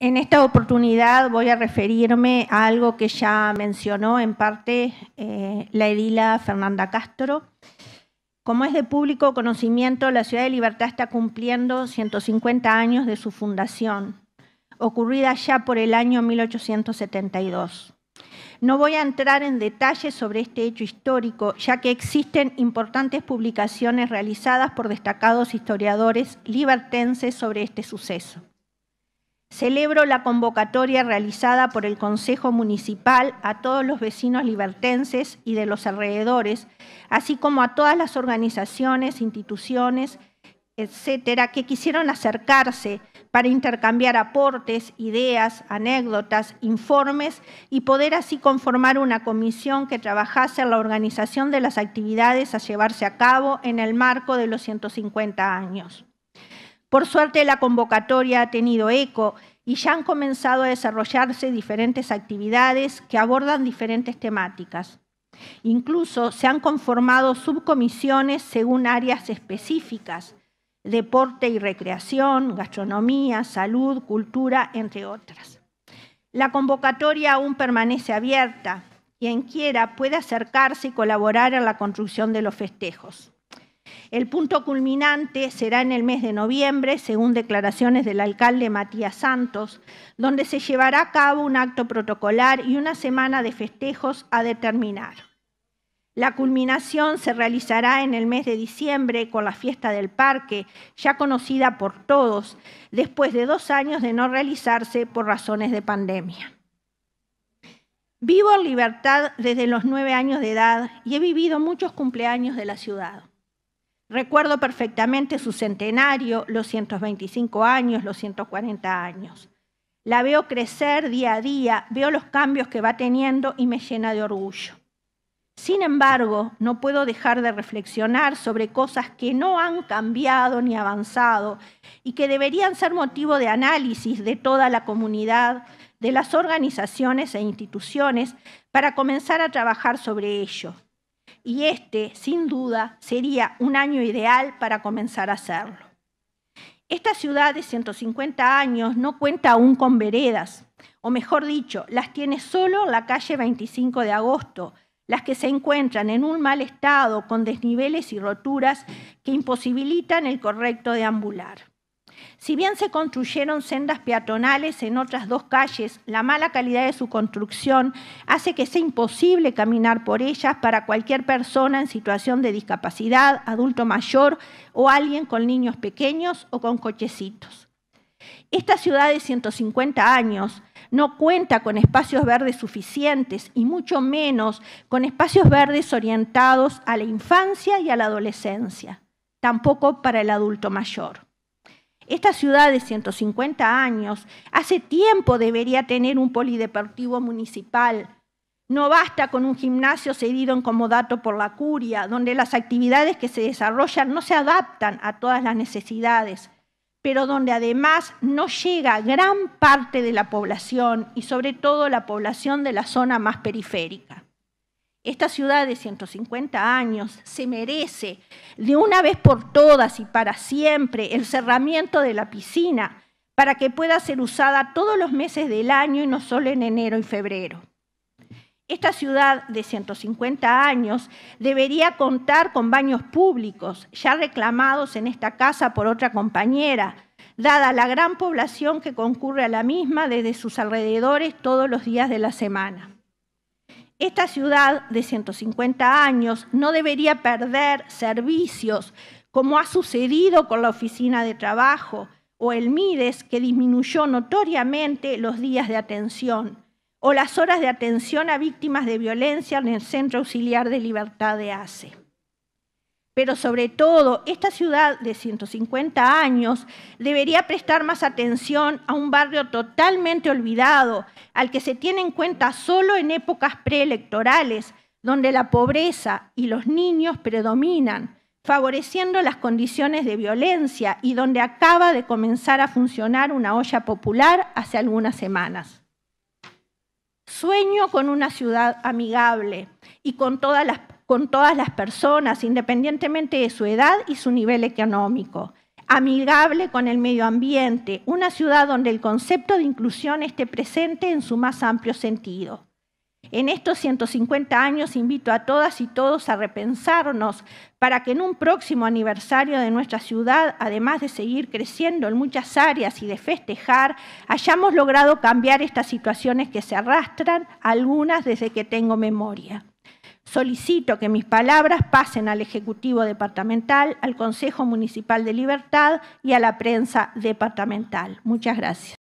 En esta oportunidad voy a referirme a algo que ya mencionó en parte eh, la edila Fernanda Castro. Como es de público conocimiento, la Ciudad de Libertad está cumpliendo 150 años de su fundación, ocurrida ya por el año 1872. No voy a entrar en detalles sobre este hecho histórico, ya que existen importantes publicaciones realizadas por destacados historiadores libertenses sobre este suceso. Celebro la convocatoria realizada por el Consejo Municipal a todos los vecinos libertenses y de los alrededores, así como a todas las organizaciones, instituciones, etcétera, que quisieron acercarse para intercambiar aportes, ideas, anécdotas, informes y poder así conformar una comisión que trabajase en la organización de las actividades a llevarse a cabo en el marco de los 150 años. Por suerte la convocatoria ha tenido eco y ya han comenzado a desarrollarse diferentes actividades que abordan diferentes temáticas. Incluso se han conformado subcomisiones según áreas específicas, deporte y recreación, gastronomía, salud, cultura, entre otras. La convocatoria aún permanece abierta. Quien quiera puede acercarse y colaborar en la construcción de los festejos. El punto culminante será en el mes de noviembre, según declaraciones del alcalde Matías Santos, donde se llevará a cabo un acto protocolar y una semana de festejos a determinar. La culminación se realizará en el mes de diciembre con la fiesta del parque, ya conocida por todos, después de dos años de no realizarse por razones de pandemia. Vivo en libertad desde los nueve años de edad y he vivido muchos cumpleaños de la ciudad. Recuerdo perfectamente su centenario, los 125 años, los 140 años. La veo crecer día a día, veo los cambios que va teniendo y me llena de orgullo. Sin embargo, no puedo dejar de reflexionar sobre cosas que no han cambiado ni avanzado y que deberían ser motivo de análisis de toda la comunidad, de las organizaciones e instituciones, para comenzar a trabajar sobre ello y este, sin duda, sería un año ideal para comenzar a hacerlo. Esta ciudad de 150 años no cuenta aún con veredas, o mejor dicho, las tiene solo la calle 25 de agosto, las que se encuentran en un mal estado con desniveles y roturas que imposibilitan el correcto deambular. Si bien se construyeron sendas peatonales en otras dos calles, la mala calidad de su construcción hace que sea imposible caminar por ellas para cualquier persona en situación de discapacidad, adulto mayor o alguien con niños pequeños o con cochecitos. Esta ciudad de 150 años no cuenta con espacios verdes suficientes y mucho menos con espacios verdes orientados a la infancia y a la adolescencia, tampoco para el adulto mayor. Esta ciudad de 150 años hace tiempo debería tener un polideportivo municipal. No basta con un gimnasio cedido en comodato por la curia, donde las actividades que se desarrollan no se adaptan a todas las necesidades, pero donde además no llega gran parte de la población y sobre todo la población de la zona más periférica. Esta ciudad de 150 años se merece de una vez por todas y para siempre el cerramiento de la piscina para que pueda ser usada todos los meses del año y no solo en enero y febrero. Esta ciudad de 150 años debería contar con baños públicos, ya reclamados en esta casa por otra compañera, dada la gran población que concurre a la misma desde sus alrededores todos los días de la semana. Esta ciudad de 150 años no debería perder servicios como ha sucedido con la oficina de trabajo o el MIDES que disminuyó notoriamente los días de atención o las horas de atención a víctimas de violencia en el Centro Auxiliar de Libertad de ACE pero sobre todo esta ciudad de 150 años debería prestar más atención a un barrio totalmente olvidado, al que se tiene en cuenta solo en épocas preelectorales, donde la pobreza y los niños predominan, favoreciendo las condiciones de violencia y donde acaba de comenzar a funcionar una olla popular hace algunas semanas. Sueño con una ciudad amigable y con todas las con todas las personas, independientemente de su edad y su nivel económico, amigable con el medio ambiente, una ciudad donde el concepto de inclusión esté presente en su más amplio sentido. En estos 150 años invito a todas y todos a repensarnos para que en un próximo aniversario de nuestra ciudad, además de seguir creciendo en muchas áreas y de festejar, hayamos logrado cambiar estas situaciones que se arrastran, algunas desde que tengo memoria. Solicito que mis palabras pasen al Ejecutivo Departamental, al Consejo Municipal de Libertad y a la prensa departamental. Muchas gracias.